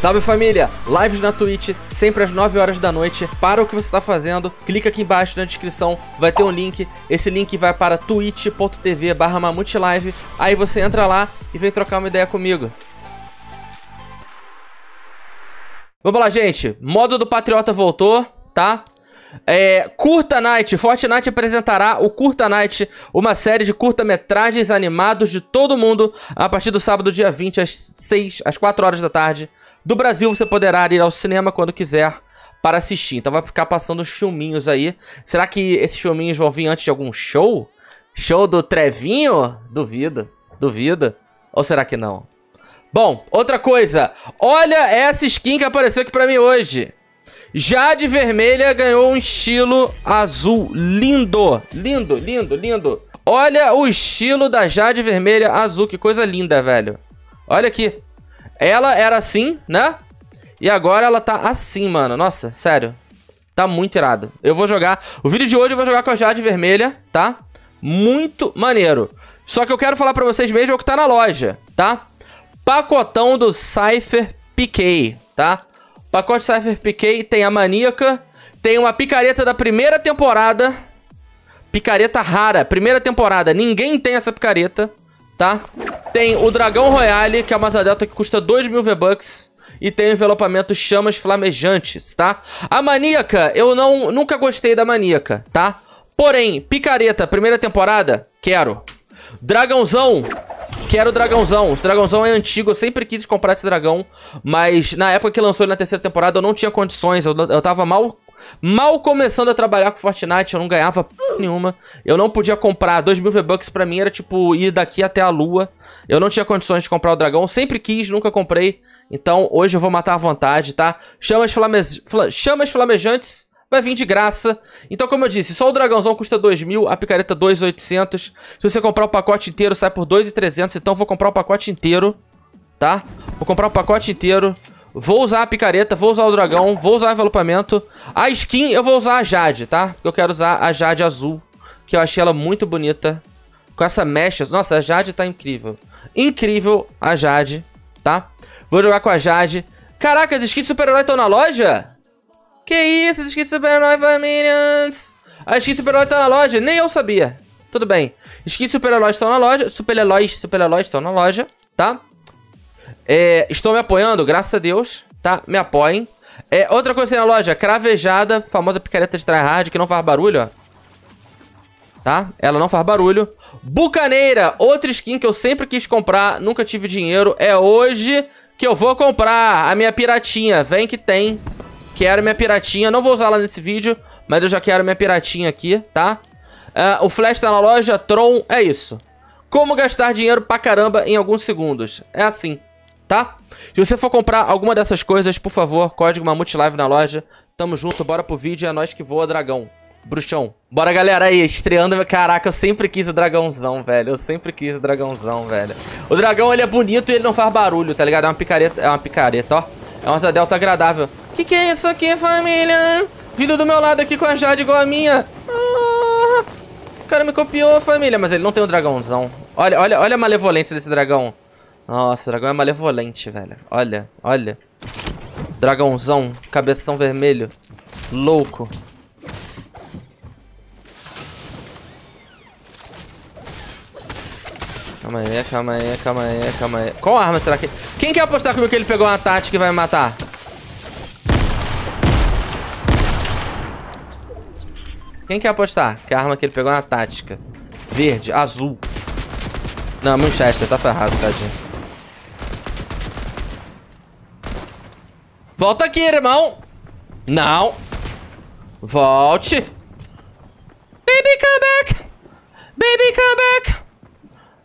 Salve família! Lives na Twitch, sempre às 9 horas da noite. Para o que você está fazendo, clica aqui embaixo na descrição, vai ter um link. Esse link vai para twitch.tv barra mamutelive. Aí você entra lá e vem trocar uma ideia comigo. Vamos lá, gente. Modo do Patriota voltou, tá? É, curta Night. Fortnite apresentará o Curta Night, uma série de curta-metragens animados de todo mundo, a partir do sábado, dia 20, às 6, às 4 horas da tarde. Do Brasil, você poderá ir ao cinema quando quiser para assistir. Então vai ficar passando os filminhos aí. Será que esses filminhos vão vir antes de algum show? Show do Trevinho? Duvido, duvido. Ou será que não? Bom, outra coisa. Olha essa skin que apareceu aqui pra mim hoje. Jade Vermelha ganhou um estilo azul lindo. Lindo, lindo, lindo. Olha o estilo da Jade Vermelha azul. Que coisa linda, velho. Olha aqui. Ela era assim, né? E agora ela tá assim, mano. Nossa, sério. Tá muito irado. Eu vou jogar... O vídeo de hoje eu vou jogar com a Jade Vermelha, tá? Muito maneiro. Só que eu quero falar pra vocês mesmo é o que tá na loja, tá? Pacotão do Cypher PK, tá? Pacote Cypher PK tem a Maníaca, tem uma picareta da primeira temporada. Picareta rara, primeira temporada. Ninguém tem essa picareta, tá? Tem o Dragão Royale, que é uma Zadelta que custa 2 mil V-Bucks. E tem o envelopamento Chamas Flamejantes, tá? A Maníaca, eu não, nunca gostei da Maníaca, tá? Porém, Picareta, primeira temporada, quero. Dragãozão, quero dragãozão. Esse dragãozão é antigo, eu sempre quis comprar esse dragão. Mas na época que lançou ele na terceira temporada, eu não tinha condições. Eu, eu tava mal Mal começando a trabalhar com Fortnite, eu não ganhava nenhuma. Eu não podia comprar. 2 mil V-Bucks pra mim era tipo ir daqui até a lua. Eu não tinha condições de comprar o dragão. Sempre quis, nunca comprei. Então hoje eu vou matar à vontade, tá? Chamas, flame... Fla... Chamas flamejantes vai vir de graça. Então, como eu disse, só o dragãozão custa 2 mil, a picareta 2,800. Se você comprar o pacote inteiro, sai por 2,300. Então, vou comprar o pacote inteiro, tá? Vou comprar o pacote inteiro. Vou usar a picareta, vou usar o dragão, vou usar o envelopamento. A skin eu vou usar a Jade, tá? Porque eu quero usar a Jade azul, que eu achei ela muito bonita. Com essa mecha... Nossa, a Jade tá incrível. Incrível a Jade, tá? Vou jogar com a Jade. Caraca, as skins de super-herói estão na loja? Que isso, as skins de super-herói, Minions! A skin de super-herói tá na loja, nem eu sabia. Tudo bem. Skins de super herói estão na loja. Super-heróis, super-heróis estão na loja, tá? É, estou me apoiando, graças a Deus, tá? Me apoiem. É, outra coisa que tem assim na loja, cravejada, famosa picareta de tryhard que não faz barulho, ó. Tá? Ela não faz barulho. Bucaneira, outra skin que eu sempre quis comprar, nunca tive dinheiro. É hoje que eu vou comprar a minha piratinha. Vem que tem. Quero minha piratinha. Não vou usar ela nesse vídeo, mas eu já quero minha piratinha aqui, tá? Uh, o Flash tá na loja, Tron, é isso. Como gastar dinheiro pra caramba em alguns segundos. É assim tá? Se você for comprar alguma dessas coisas, por favor, código Mamute Live na loja. Tamo junto, bora pro vídeo, é nós que voa dragão. Bruxão. Bora, galera, aí, estreando. Caraca, eu sempre quis o dragãozão, velho. Eu sempre quis o dragãozão, velho. O dragão, ele é bonito e ele não faz barulho, tá ligado? É uma picareta, é uma picareta, ó. É uma asa delta agradável. Que que é isso aqui, família? Vindo do meu lado aqui com a Jade igual a minha. Ah, o cara me copiou, família. Mas ele não tem um dragãozão. Olha, olha, olha a malevolência desse dragão. Nossa, o dragão é malevolente, velho. Olha, olha. Dragãozão, cabeção vermelho. Louco. Calma aí, calma aí, calma aí, calma aí. Qual arma será que... Quem quer apostar comigo que ele pegou uma tática que vai me matar? Quem quer apostar que a arma que ele pegou é uma tática? Verde, azul. Não, Manchester, tá ferrado, tadinho. Volta aqui, irmão. Não. Volte. Baby, come back. Baby, come back.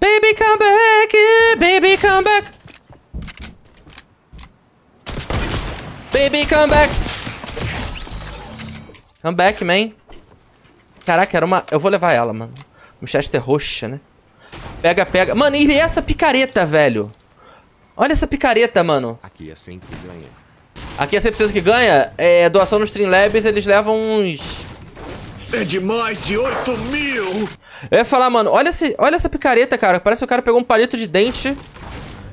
Baby, come back. Baby, come back. Baby, come back. Come back, man. Caraca, era uma... Eu vou levar ela, mano. é roxa, né? Pega, pega. Mano, e essa picareta, velho? Olha essa picareta, mano. Aqui é sempre assim ganha. Aqui as pessoas que ganha é doação nos Streamlabs, eles levam uns... É de mais de 8 mil! Eu ia falar, mano, olha, esse, olha essa picareta, cara. Parece que o cara pegou um palito de dente,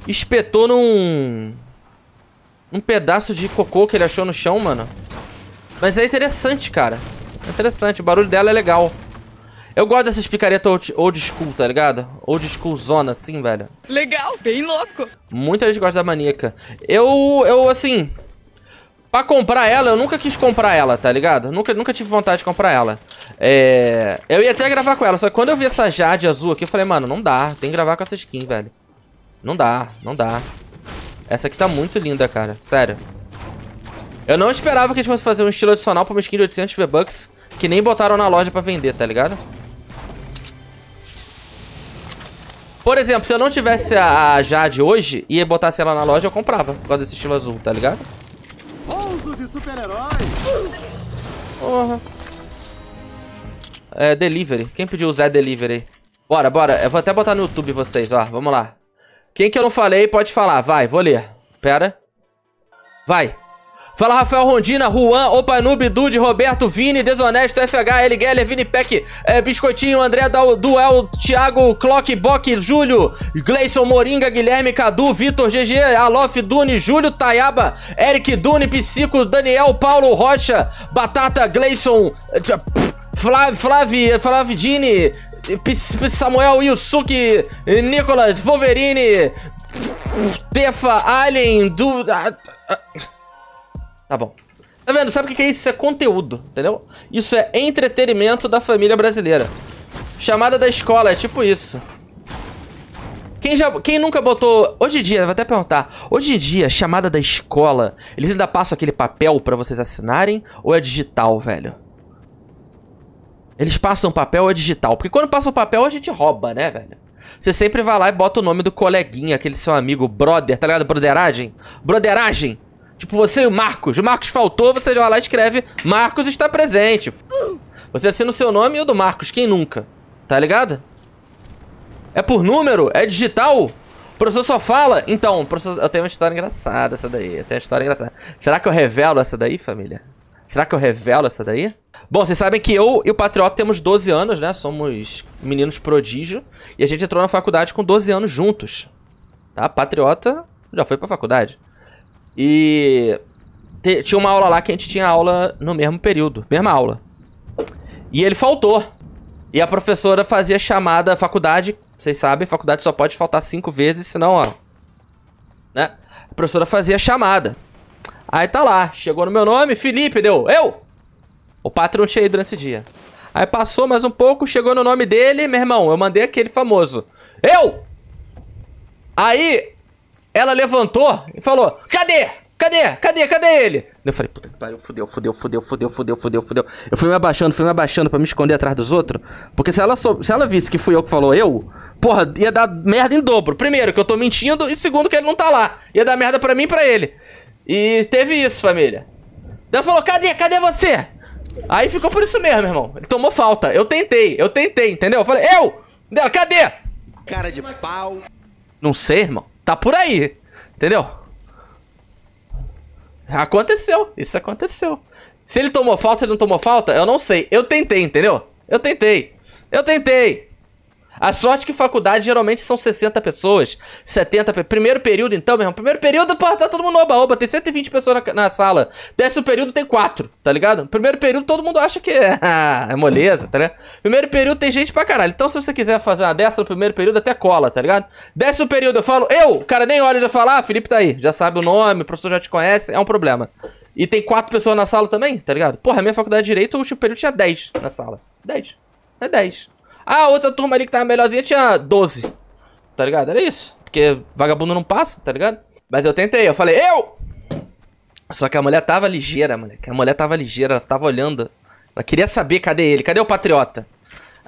espetou num... Um pedaço de cocô que ele achou no chão, mano. Mas é interessante, cara. É interessante, o barulho dela é legal. Eu gosto dessas picaretas old, old school, tá ligado? Old school zona, assim, velho. Legal, bem louco. Muita gente gosta da maníaca. Eu, eu, assim, Pra comprar ela, eu nunca quis comprar ela, tá ligado? Nunca, nunca tive vontade de comprar ela. É... Eu ia até gravar com ela, só que quando eu vi essa Jade azul aqui, eu falei, mano, não dá. Tem que gravar com essa skin, velho. Não dá, não dá. Essa aqui tá muito linda, cara. Sério. Eu não esperava que a gente fosse fazer um estilo adicional pra uma skin de 800 V-Bucks que nem botaram na loja pra vender, tá ligado? Por exemplo, se eu não tivesse a Jade hoje e botasse ela na loja, eu comprava por causa desse estilo azul, tá ligado? super-herói! Porra. É, delivery. Quem pediu usar delivery? Bora, bora. Eu vou até botar no YouTube vocês, ó. Vamos lá. Quem que eu não falei pode falar. Vai, vou ler. Pera. Vai. Fala Rafael Rondina, Juan, Opa Noob, Dude, Roberto, Vini, Desonesto, FH, L. Geller, Vini Peck, eh, Biscoitinho, André Dal, Duel, Thiago, Clock, Bock, Júlio, Gleison, Moringa, Guilherme, Cadu, Vitor, GG, Alof, Dune, Júlio, Tayaba, Eric, Dune, Psico, Daniel, Paulo, Rocha, Batata, Gleison, Flávio, eh, Flávio, Flavidini, Samuel, Yusuke, Nicolas, Wolverine, Tefa, Alien, Du... Ah, ah, Tá bom. Tá vendo? Sabe o que é isso? Isso é conteúdo, entendeu? Isso é entretenimento da família brasileira. Chamada da escola, é tipo isso. Quem, já, quem nunca botou... Hoje em dia, vou até perguntar. Hoje em dia, chamada da escola, eles ainda passam aquele papel pra vocês assinarem? Ou é digital, velho? Eles passam papel ou é digital? Porque quando passa o papel, a gente rouba, né, velho? Você sempre vai lá e bota o nome do coleguinha, aquele seu amigo, brother, tá ligado? Broderagem? Broderagem! Tipo, você e o Marcos. O Marcos faltou, você vai lá e escreve Marcos está presente. Você assina o seu nome e o do Marcos, quem nunca? Tá ligado? É por número? É digital? O professor só fala? Então, professor... eu tenho uma história engraçada essa daí. Eu tenho uma história engraçada. Será que eu revelo essa daí, família? Será que eu revelo essa daí? Bom, vocês sabem que eu e o Patriota temos 12 anos, né? Somos meninos prodígio. E a gente entrou na faculdade com 12 anos juntos. Tá? Patriota já foi pra faculdade. E te, tinha uma aula lá que a gente tinha aula no mesmo período, mesma aula. E ele faltou. E a professora fazia chamada faculdade, vocês sabem, faculdade só pode faltar cinco vezes, senão, ó. Né? A professora fazia chamada. Aí tá lá, chegou no meu nome, Felipe, deu, eu! O patrão tinha ido durante dia. Aí passou mais um pouco, chegou no nome dele, meu irmão, eu mandei aquele famoso. Eu! Aí, ela levantou e falou: Cadê? Cadê? Cadê? Cadê ele? Eu falei, puta que pariu, fudeu, fudeu, fudeu, fudeu, fudeu, fudeu, fudeu. Eu fui me abaixando, fui me abaixando para me esconder atrás dos outros. Porque se ela, se ela visse que fui eu que falou eu, porra, ia dar merda em dobro. Primeiro, que eu tô mentindo, e segundo, que ele não tá lá. Ia dar merda pra mim e pra ele. E teve isso, família. Ela falou, cadê? Cadê você? Aí ficou por isso mesmo, irmão. Ele tomou falta. Eu tentei, eu tentei, entendeu? Eu falei, eu! Dela, cadê? Cara de pau. Não sei, irmão. Tá por aí. Entendeu? Aconteceu. Isso aconteceu. Se ele tomou falta, se ele não tomou falta, eu não sei. Eu tentei, entendeu? Eu tentei. Eu tentei. A sorte que faculdade geralmente são 60 pessoas, 70. Primeiro período, então, meu irmão. Primeiro período, pô, tá todo mundo oba-oba. Tem 120 pessoas na, na, sala. Décimo período tem quatro tá ligado? Primeiro período todo mundo acha que é, é moleza, tá ligado? Primeiro período tem gente pra caralho. Então, se você quiser fazer uma dessa no primeiro período, até cola, tá ligado? Décimo período eu falo, eu, cara, nem olha de falar, ah, Felipe tá aí. Já sabe o nome, o professor já te conhece, é um problema. E tem quatro pessoas na sala também, tá ligado? Porra, a minha faculdade de Direito, o último período tinha 10 na sala. 10. É 10. Ah, outra turma ali que tava melhorzinha tinha 12. Tá ligado? Era isso. Porque vagabundo não passa, tá ligado? Mas eu tentei, eu falei, eu! Só que a mulher tava ligeira, moleque. A mulher tava ligeira, ela tava olhando. Ela queria saber cadê ele, cadê o patriota?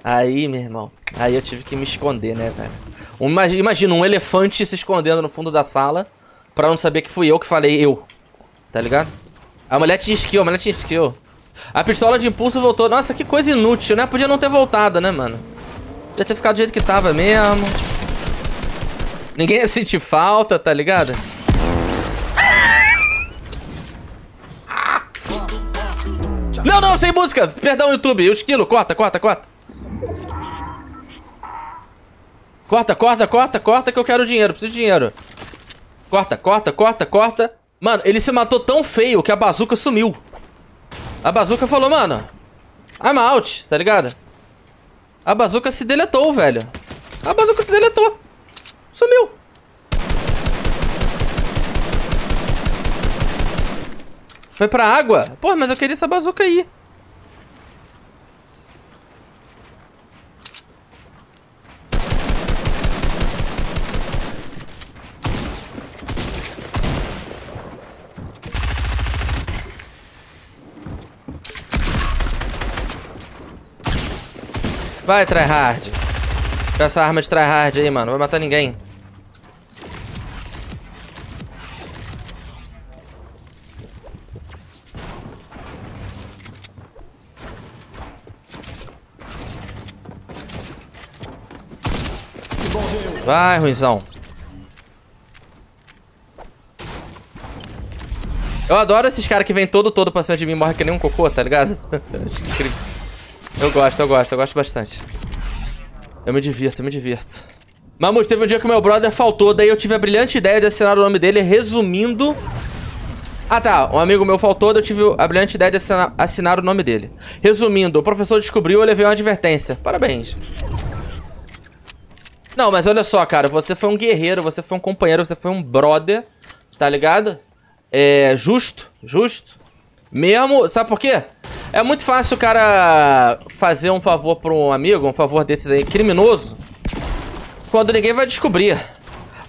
Aí, meu irmão, aí eu tive que me esconder, né, velho? Um, imagina um elefante se escondendo no fundo da sala pra não saber que fui eu que falei eu. Tá ligado? A mulher tinha skill, a mulher tinha skill. A pistola de impulso voltou. Nossa, que coisa inútil, né? Podia não ter voltado, né, mano? Podia ter ficado do jeito que tava mesmo. Ninguém ia sentir falta, tá ligado? Não, não, sem música! Perdão, YouTube. O esquilo, corta, corta, corta. Corta, corta, corta, corta que eu quero dinheiro. Preciso de dinheiro. Corta, corta, corta, corta. Mano, ele se matou tão feio que a bazuca sumiu. A bazuca falou, mano. I'm out, tá ligado? A bazuca se deletou, velho. A bazuca se deletou. Sumiu. Foi pra água? Pô, mas eu queria essa bazuca aí. Vai, tryhard. Com essa arma de tryhard aí, mano. Não vai matar ninguém. Vai, ruizão. Eu adoro esses caras que vêm todo todo pra cima de mim e morre que nem um cocô, tá ligado? Acho incrível. Eu gosto, eu gosto, eu gosto bastante. Eu me divirto, eu me divirto. Mamute, teve um dia que meu brother faltou, daí eu tive a brilhante ideia de assinar o nome dele resumindo... Ah tá, um amigo meu faltou, daí eu tive a brilhante ideia de assinar, assinar o nome dele. Resumindo, o professor descobriu e eu levei uma advertência. Parabéns. Não, mas olha só, cara, você foi um guerreiro, você foi um companheiro, você foi um brother, tá ligado? É justo, justo. Mesmo, sabe por quê? É muito fácil o cara fazer um favor pra um amigo, um favor desses aí, criminoso, quando ninguém vai descobrir.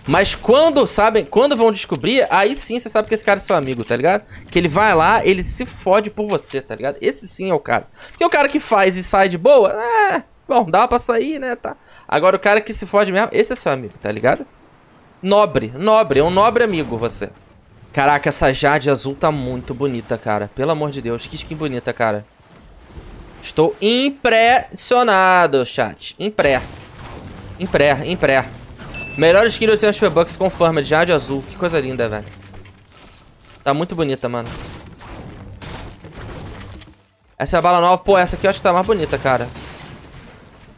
Mas quando, sabem, quando vão descobrir, aí sim você sabe que esse cara é seu amigo, tá ligado? Que ele vai lá, ele se fode por você, tá ligado? Esse sim é o cara. Porque o cara que faz e sai de boa, é... Bom, dá pra sair, né, tá? Agora o cara que se fode mesmo, esse é seu amigo, tá ligado? Nobre, nobre, é um nobre amigo você. Caraca, essa Jade azul tá muito bonita, cara. Pelo amor de Deus, que skin bonita, cara. Estou impressionado, chat. Impré. Impré, impré. Melhor skin de 200 V-Bucks, confirma, Jade azul. Que coisa linda, velho. Tá muito bonita, mano. Essa é a bala nova. Pô, essa aqui eu acho que tá mais bonita, cara.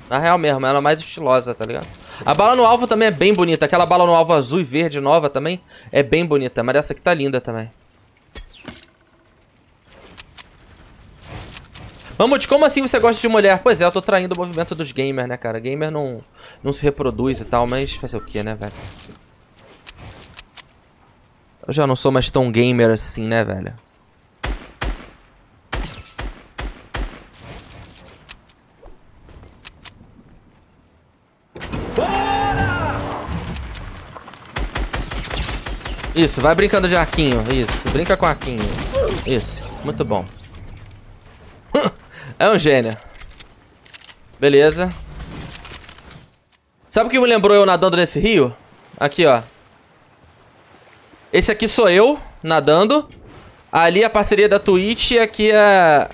Na real mesmo, ela é mais estilosa, tá ligado? A bala no alvo também é bem bonita. Aquela bala no alvo azul e verde nova também é bem bonita. Mas essa aqui tá linda também. Mamute, como assim você gosta de mulher? Pois é, eu tô traindo o movimento dos gamers, né, cara? Gamer não, não se reproduz e tal, mas fazer o que, né, velho? Eu já não sou mais tão gamer assim, né, velho? Isso, vai brincando de arquinho. Isso, brinca com arquinho. Isso, muito bom. é um gênio. Beleza. Sabe o que me lembrou eu nadando nesse rio? Aqui, ó. Esse aqui sou eu, nadando. Ali a parceria da Twitch e aqui é...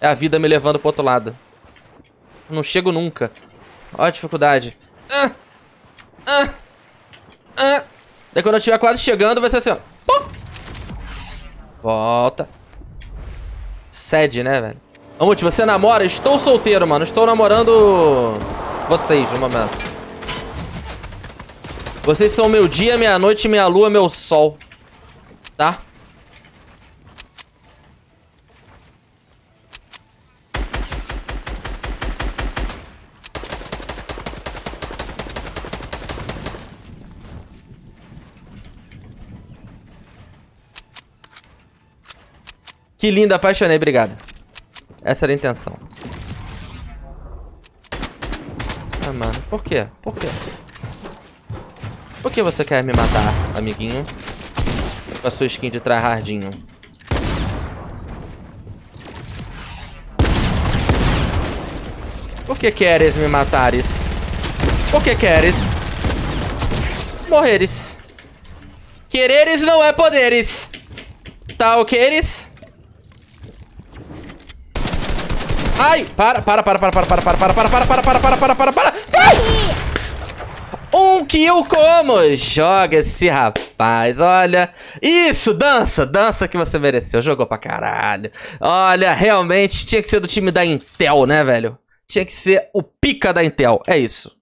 É a vida me levando pro outro lado. Não chego nunca. Ó a dificuldade. Ah! Ah! Ah! Daí quando eu estiver quase chegando, vai ser assim, ó. Pum! Volta. Sede, né, velho? Amut, você namora? Estou solteiro, mano. Estou namorando vocês no momento. Vocês são meu dia, minha noite, minha lua, meu sol. Tá? Que lindo, apaixonei, obrigado. Essa era a intenção. Ah, mano, por quê? Por quê? Por que você quer me matar, amiguinho? Com a sua skin de tryhardinho. Por que queres me matares? Por que queres? Morreres. Quereres não é poderes. Tal tá queeres? Ai, para, para, para, para, para, para, para, para, para, para, para, para, para, para, para, para. Um kill como? Joga esse rapaz, olha. Isso, dança, dança que você mereceu. Jogou pra caralho. Olha, realmente tinha que ser do time da Intel, né, velho? Tinha que ser o pica da Intel, é isso.